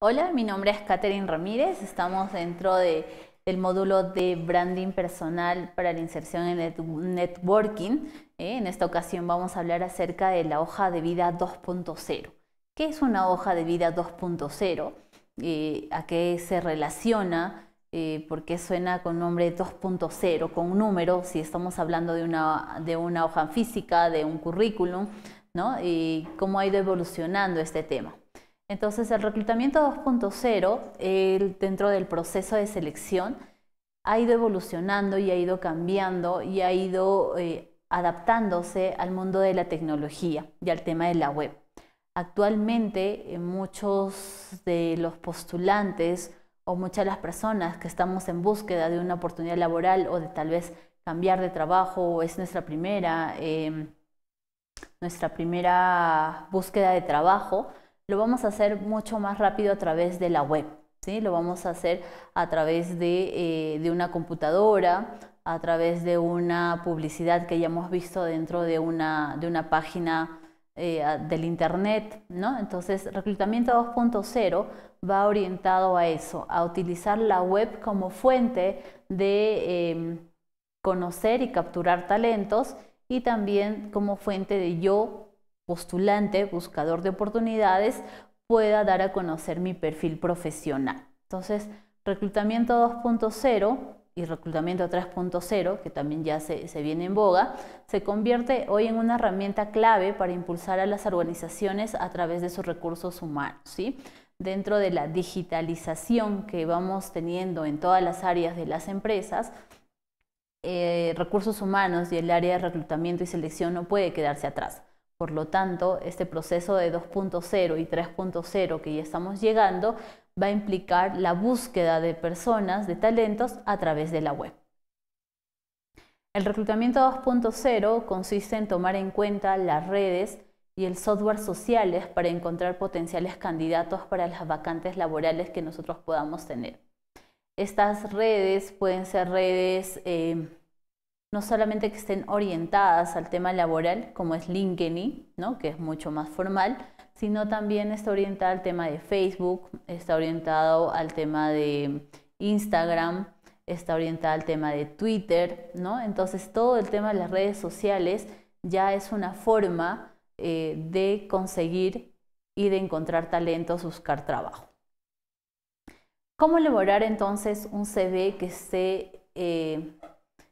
Hola, mi nombre es Catherine Ramírez. Estamos dentro de, del módulo de branding personal para la inserción en networking. Eh, en esta ocasión vamos a hablar acerca de la hoja de vida 2.0. ¿Qué es una hoja de vida 2.0? Eh, ¿A qué se relaciona? Eh, ¿Por qué suena con nombre 2.0, con un número? Si estamos hablando de una, de una hoja física, de un currículum, ¿no? ¿Y eh, cómo ha ido evolucionando este tema? Entonces, el reclutamiento 2.0, dentro del proceso de selección, ha ido evolucionando y ha ido cambiando y ha ido eh, adaptándose al mundo de la tecnología y al tema de la web. Actualmente, eh, muchos de los postulantes o muchas de las personas que estamos en búsqueda de una oportunidad laboral o de tal vez cambiar de trabajo o es nuestra primera, em, nuestra primera búsqueda de trabajo, lo vamos a hacer mucho más rápido a través de la web. ¿sí? Lo vamos a hacer a través de, eh, una computadora, a través de una publicidad que ya hemos visto dentro de una, de una página eh, del Internet. ¿no? Entonces, reclutamiento 2.0 va orientado a eso, a utilizar la web como fuente de em, conocer y capturar talentos y también como fuente de yo postulante, buscador de oportunidades, pueda dar a conocer mi perfil profesional. Entonces, reclutamiento 2.0 y reclutamiento 3.0, que también ya se, viene en boga, se convierte hoy en una herramienta clave para impulsar a las organizaciones a través de sus recursos humanos. ¿sí? Dentro de la digitalización que vamos teniendo en todas las áreas de las empresas, eh, recursos humanos y el área de reclutamiento y selección no puede quedarse atrás. Por lo tanto, este proceso de 2.0 y 3.0 que ya estamos llegando va a implicar la búsqueda de personas, de talentos a través de la web. El reclutamiento 2.0 consiste en tomar en cuenta las redes y el software sociales para encontrar potenciales candidatos para las vacantes laborales que nosotros podamos tener. Estas redes pueden ser redes eh, no solamente que estén orientadas al tema laboral, como es LinkedIn, ¿no? que es mucho más formal, sino también está orientada al tema de Facebook, está orientado al tema de Instagram, está orientada al tema de Twitter, ¿no? Entonces todo el tema de las redes sociales ya es una forma eh, de conseguir y de encontrar talentos, buscar trabajo. ¿Cómo elaborar entonces un CV que esté eh,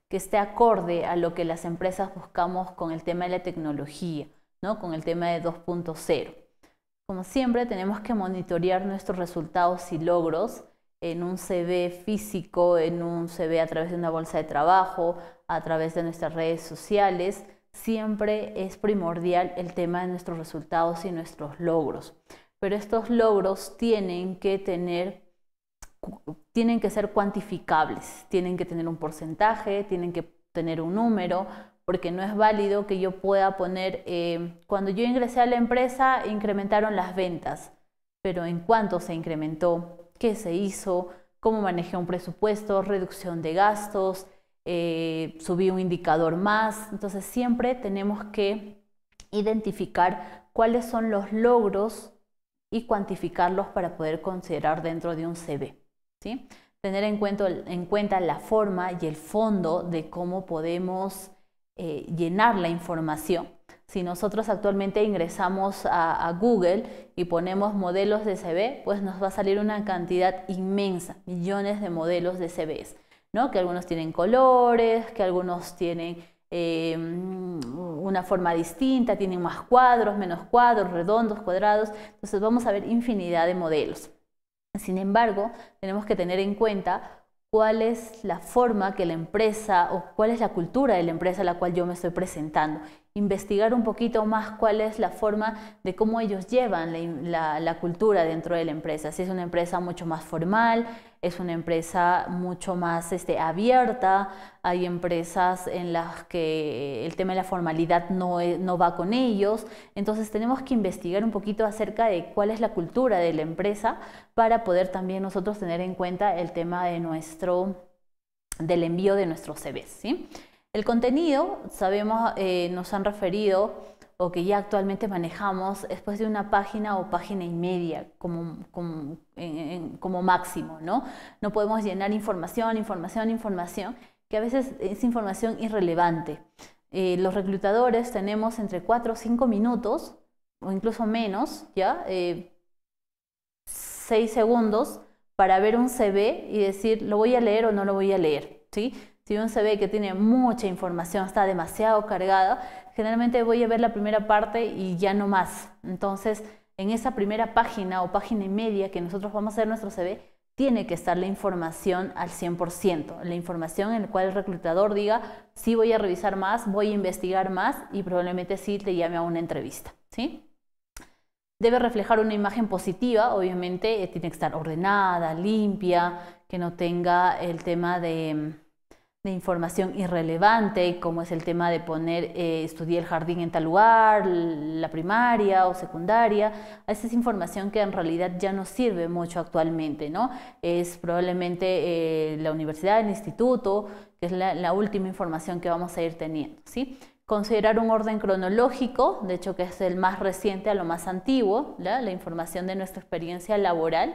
que esté acorde a lo que las empresas buscamos con el tema de la tecnología, ¿no? con el tema de 2.0. Como siempre, tenemos que monitorear nuestros resultados y logros en un CV físico, en un CV a través de una bolsa de trabajo, a través de nuestras redes sociales. Siempre es primordial el tema de nuestros resultados y nuestros logros. Pero estos logros tienen que tener tienen que ser cuantificables, tienen que tener un porcentaje, tienen que tener un número, porque no es válido que yo pueda poner, eh, cuando yo ingresé a la empresa incrementaron las ventas, pero en cuánto se incrementó, qué se hizo, cómo manejé un presupuesto, reducción de gastos, eh, subí un indicador más. Entonces siempre tenemos que identificar cuáles son los logros y cuantificarlos para poder considerar dentro de un CV. Tener en cuenta, la forma y el fondo de cómo podemos eh, llenar la información. Si nosotros actualmente ingresamos a, Google y ponemos modelos de CV, pues nos va a salir una cantidad inmensa, millones de modelos de CVs, ¿no? Que algunos tienen colores, que algunos tienen em, una forma distinta, tienen más cuadros, menos cuadros, redondos, cuadrados. Entonces vamos a ver infinidad de modelos. Sin embargo, tenemos que tener en cuenta cuál es la forma que la empresa o cuál es la cultura de la empresa a la cual yo me estoy presentando. Investigar un poquito más cuál es la forma de cómo ellos llevan la, cultura dentro de la empresa. Si es una empresa mucho más formal, es una empresa mucho más este, abierta, hay empresas en las que el tema de la formalidad no, va con ellos, entonces tenemos que investigar un poquito acerca de cuál es la cultura de la empresa para poder también nosotros tener en cuenta el tema de nuestro, del envío de nuestros CVs. ¿sí? El contenido, sabemos, eh, nos han referido o que ya actualmente manejamos después de una página o página y media como, como, máximo, ¿no? No podemos llenar información, información, información, que a veces es información irrelevante. Eh, los reclutadores tenemos entre 4 o 5 minutos, o incluso menos, ¿ya? Eh, 6 segundos para ver un CV y decir, ¿lo voy a leer o no lo voy a leer? ¿sí? Si un CV que tiene mucha información, está demasiado cargada, generalmente voy a ver la primera parte y ya no más. Entonces, en esa primera página o página y media que nosotros vamos a hacer nuestro CV, tiene que estar la información al 100%, la información en la cual el reclutador diga, sí voy a revisar más, voy a investigar más y probablemente sí te llame a una entrevista, ¿sí? Debe reflejar una imagen positiva, obviamente eh, tiene que estar ordenada, limpia, que no tenga el tema de mm, de información irrelevante, como es el tema de poner, estudiar eh, estudié el jardín en tal lugar, la primaria o secundaria. Esa es información que en realidad ya no sirve mucho actualmente, ¿no? Es probablemente eh, la universidad, el instituto, que es la, última información que vamos a ir teniendo, ¿sí? Considerar un orden cronológico, de hecho que es el más reciente a lo más antiguo, ¿la? información de nuestra experiencia laboral.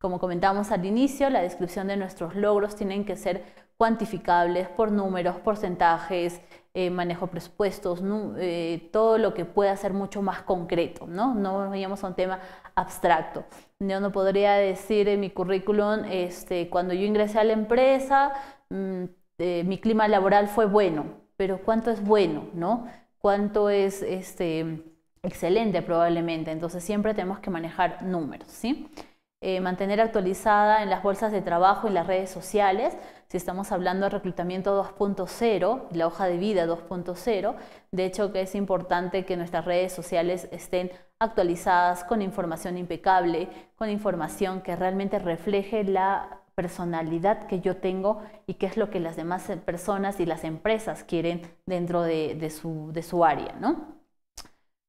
Como comentamos al inicio, la descripción de nuestros logros tienen que ser cuantificables por números, porcentajes, eh, manejo presupuestos, eh, todo lo que pueda ser mucho más concreto, ¿no? No a un tema abstracto. Yo no podría decir en mi currículum, este, cuando yo ingresé a la empresa, mm, eh, mi clima laboral fue bueno, pero ¿cuánto es bueno, no? ¿Cuánto es este, excelente probablemente? Entonces siempre tenemos que manejar números, ¿sí? sí eh, mantener actualizada en las bolsas de trabajo, y las redes sociales, si estamos hablando de reclutamiento 2.0, la hoja de vida 2.0, de hecho que es importante que nuestras redes sociales estén actualizadas con información impecable, con información que realmente refleje la personalidad que yo tengo y qué es lo que las demás personas y las empresas quieren dentro de, su, de su área, ¿no?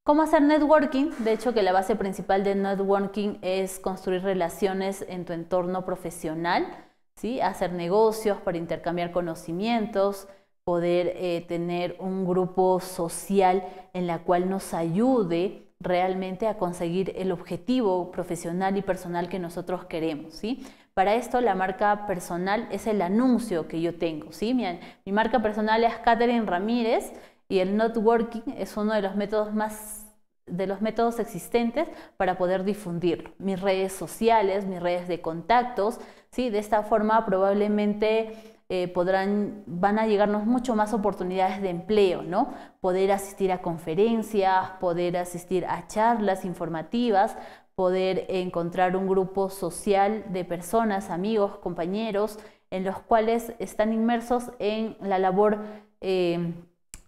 ¿Cómo hacer networking? De hecho, que la base principal de networking es construir relaciones en tu entorno profesional, ¿sí? hacer negocios para intercambiar conocimientos, poder eh, tener un grupo social en la cual nos ayude realmente a conseguir el objetivo profesional y personal que nosotros queremos, ¿sí? Para esto la marca personal es el anuncio que yo tengo, ¿sí? Mi, mi marca personal es Catherine Ramírez y el networking es uno de los métodos más de los métodos existentes para poder difundir Mis redes sociales, mis redes de contactos, ¿sí? de esta forma probablemente eh, podrán, van a llegarnos mucho más oportunidades de empleo, ¿no? Poder asistir a conferencias, poder asistir a charlas informativas, poder encontrar un grupo social de personas, amigos, compañeros, en los cuales están inmersos en la labor eh,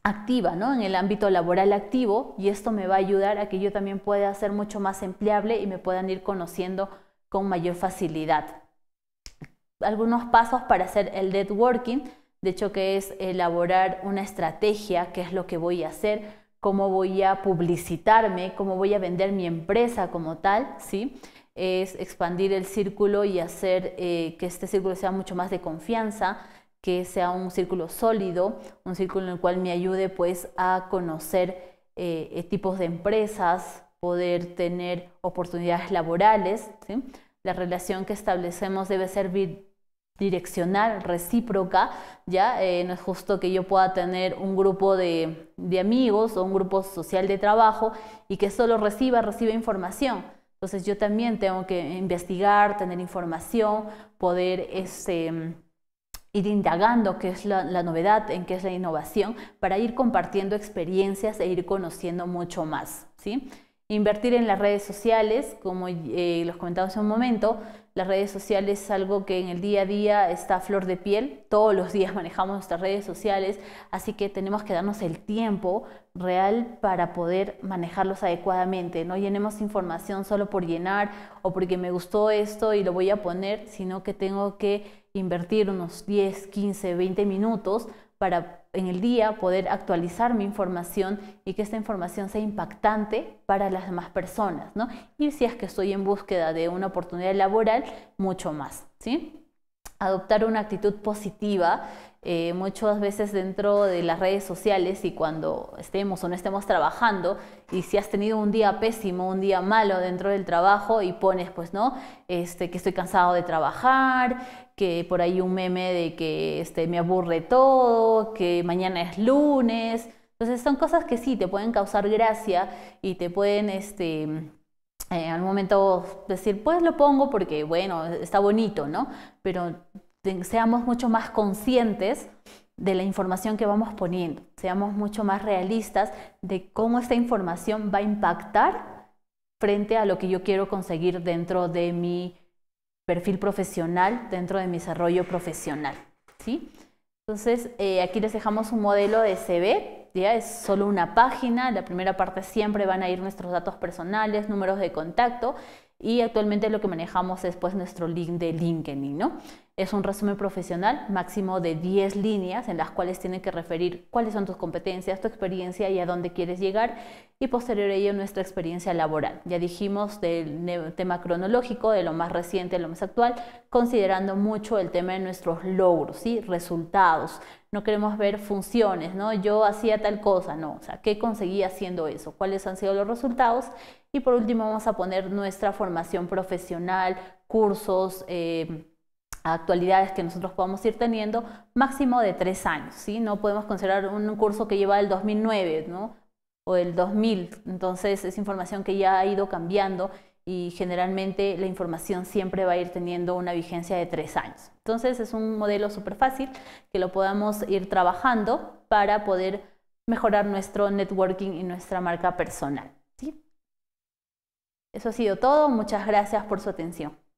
activa, En el ámbito laboral activo y esto me va a ayudar a que yo también pueda ser mucho más empleable y me puedan ir conociendo con mayor facilidad. Algunos pasos para hacer el networking, de hecho que es elaborar una estrategia, qué es lo que voy a hacer, cómo voy a publicitarme, cómo voy a vender mi empresa como tal, ¿sí? Es expandir el círculo y hacer eh, que este círculo sea mucho más de confianza, que sea un círculo sólido, un círculo en el cual me ayude pues a conocer eh, eh, tipos de empresas, poder tener oportunidades laborales. La relación que establecemos debe ser bidireccional, recíproca, ¿ya? Eh, no es justo que yo pueda tener un grupo de, de, amigos o un grupo social de trabajo y que solo reciba, reciba información. Entonces yo también tengo que investigar, tener información, poder... Este, ir indagando qué es la, novedad, en qué es la innovación, para ir compartiendo experiencias e ir conociendo mucho más. ¿sí? Invertir en las redes sociales, como eh, los comentaba hace un momento, las redes sociales es algo que en el día a día está a flor de piel. Todos los días manejamos nuestras redes sociales, así que tenemos que darnos el tiempo real para poder manejarlos adecuadamente. No llenemos información solo por llenar o porque me gustó esto y lo voy a poner, sino que tengo que invertir unos 10, 15, 20 minutos para en el día poder actualizar mi información y que esta información sea impactante para las demás personas, ¿no? Y si es que estoy en búsqueda de una oportunidad laboral, mucho más, ¿sí? adoptar una actitud positiva. Eh, muchas veces dentro de las redes sociales y cuando estemos o no estemos trabajando y si has tenido un día pésimo, un día malo dentro del trabajo y pones pues no, este, que estoy cansado de trabajar, que por ahí un meme de que este, me aburre todo, que mañana es lunes. Entonces son cosas que sí te pueden causar gracia y te pueden este, eh, al momento decir, pues lo pongo porque bueno, está bonito, ¿no? Pero seamos mucho más conscientes de la información que vamos poniendo, seamos mucho más realistas de cómo esta información va a impactar frente a lo que yo quiero conseguir dentro de mi perfil profesional dentro de mi desarrollo profesional. ¿sí? Entonces, eh, aquí les dejamos un modelo de CV, ya es solo una página, la primera parte siempre van a ir nuestros datos personales, números de contacto y actualmente lo que manejamos es pues, nuestro link de LinkedIn, ¿no? Es un resumen profesional máximo de 10 líneas en las cuales tienen que referir cuáles son tus competencias, tu experiencia y a dónde quieres llegar y posterior a ello nuestra experiencia laboral. Ya dijimos del tema cronológico, de lo más reciente a lo más actual, considerando mucho el tema de nuestros logros, y resultados, no queremos ver funciones, ¿no? Yo hacía tal cosa, no, o sea, ¿qué conseguí haciendo eso? ¿Cuáles han sido los resultados? Y por último vamos a poner nuestra formación profesional, cursos, eh, actualidades que nosotros podamos ir teniendo, máximo de tres años, ¿sí? No podemos considerar un curso que lleva el 2009, O el 2000, entonces es información que ya ha ido cambiando y generalmente la información siempre va a ir teniendo una vigencia de tres años. Entonces es un modelo súper fácil que lo podamos ir trabajando para poder mejorar nuestro networking y nuestra marca personal. Eso ha sido todo, muchas gracias por su atención.